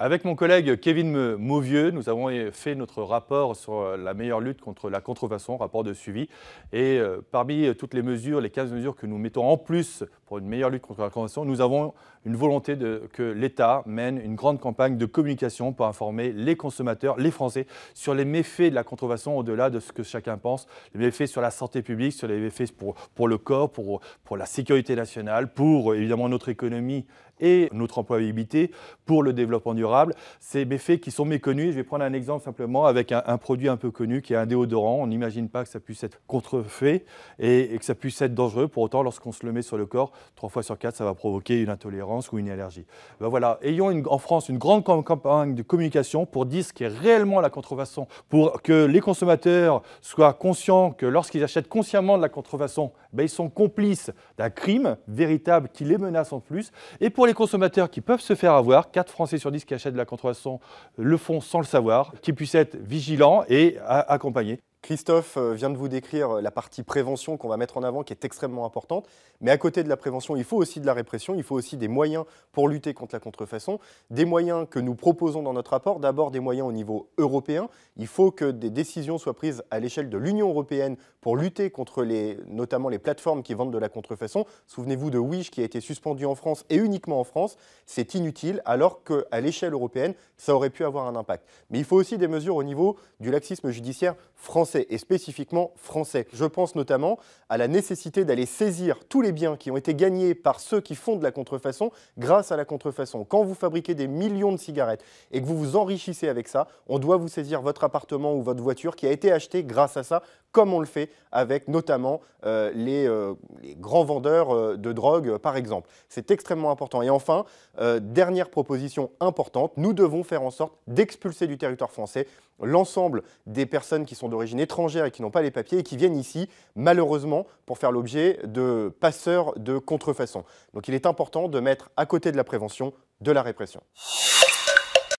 Avec mon collègue Kevin Mauvieux, nous avons fait notre rapport sur la meilleure lutte contre la contrefaçon, rapport de suivi. Et euh, parmi toutes les mesures, les 15 mesures que nous mettons en plus pour une meilleure lutte contre la contrefaçon, nous avons une volonté que l'État mène une grande campagne de communication pour informer les consommateurs, les Français, sur les méfaits de la contrefaçon au-delà de ce que chacun pense, les méfaits sur la santé publique, sur les méfaits pour, le corps, pour la sécurité nationale, pour euh, évidemment notre économie et notre employabilité pour le développement durable. C'est des faits qui sont méconnus. Je vais prendre un exemple simplement avec un, produit un peu connu qui est un déodorant. On n'imagine pas que ça puisse être contrefait et, que ça puisse être dangereux. Pour autant, lorsqu'on se le met sur le corps, trois fois sur quatre, ça va provoquer une intolérance ou une allergie. Ben voilà, ayons une, en France une grande campagne de communication pour dire ce qui est réellement la contrefaçon, pour que les consommateurs soient conscients que lorsqu'ils achètent consciemment de la contrefaçon, ben ils sont complices d'un crime véritable qui les menace en plus. Et pour les consommateurs qui peuvent se faire avoir, 4 Français sur 10 qui achètent de la contrefaçon le font sans le savoir, Qui puissent être vigilants et accompagnés. Christophe euh, vient de vous décrire euh, la partie prévention qu'on va mettre en avant, qui est extrêmement importante. Mais à côté de la prévention, il faut aussi de la répression, il faut aussi des moyens pour lutter contre la contrefaçon, des moyens que nous proposons dans notre rapport, d'abord des moyens au niveau européen. Il faut que des décisions soient prises à l'échelle de l'Union européenne pour lutter contre les, notamment les plateformes qui vendent de la contrefaçon. Souvenez-vous de Wish qui a été suspendu en France et uniquement en France. C'est inutile, alors qu'à l'échelle européenne, ça aurait pu avoir un impact. Mais il faut aussi des mesures au niveau du laxisme judiciaire français et spécifiquement français. Je pense notamment à la nécessité d'aller saisir tous les biens qui ont été gagnés par ceux qui font de la contrefaçon grâce à la contrefaçon. Quand vous fabriquez des millions de cigarettes et que vous vous enrichissez avec ça, on doit vous saisir votre appartement ou votre voiture qui a été achetée grâce à ça, comme on le fait avec notamment euh, euh, les, grands vendeurs euh, de drogue, par exemple. C'est extrêmement important. Et enfin, dernière proposition importante, nous devons faire en sorte d'expulser du territoire français l'ensemble des personnes qui sont d'origine étrangère et qui n'ont pas les papiers et qui viennent ici, malheureusement, pour faire l'objet de passeurs de contrefaçon. Donc il est important de mettre à côté de la prévention de la répression.